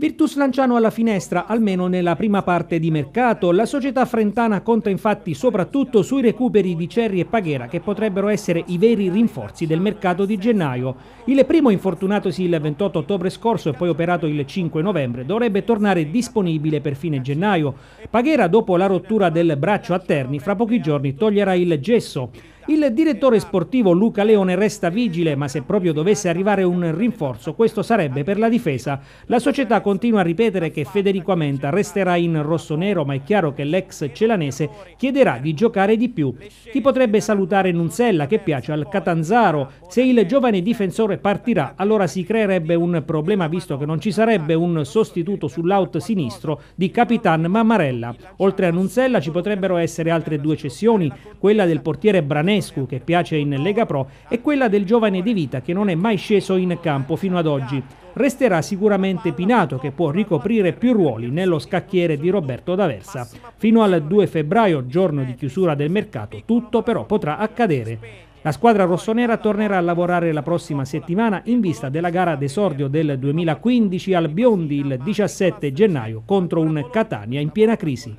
Virtus Lanciano alla finestra, almeno nella prima parte di mercato. La società frentana conta infatti soprattutto sui recuperi di Cerri e Paghera, che potrebbero essere i veri rinforzi del mercato di gennaio. Il primo, infortunatosi il 28 ottobre scorso e poi operato il 5 novembre, dovrebbe tornare disponibile per fine gennaio. Paghera, dopo la rottura del braccio a Terni, fra pochi giorni toglierà il gesso. Il direttore sportivo Luca Leone resta vigile, ma se proprio dovesse arrivare un rinforzo, questo sarebbe per la difesa. La società continua a ripetere che Federico Amenta resterà in rosso-nero, ma è chiaro che l'ex celanese chiederà di giocare di più. Chi potrebbe salutare Nunzella, che piace al Catanzaro? Se il giovane difensore partirà, allora si creerebbe un problema visto che non ci sarebbe un sostituto sull'out sinistro di Capitan Mammarella. Oltre a Nunzella ci potrebbero essere altre due cessioni, quella del portiere Branetti, Ionescu che piace in Lega Pro è quella del giovane De Vita che non è mai sceso in campo fino ad oggi. Resterà sicuramente Pinato che può ricoprire più ruoli nello scacchiere di Roberto D'Aversa. Fino al 2 febbraio, giorno di chiusura del mercato, tutto però potrà accadere. La squadra rossonera tornerà a lavorare la prossima settimana in vista della gara d'esordio del 2015 al Biondi il 17 gennaio contro un Catania in piena crisi.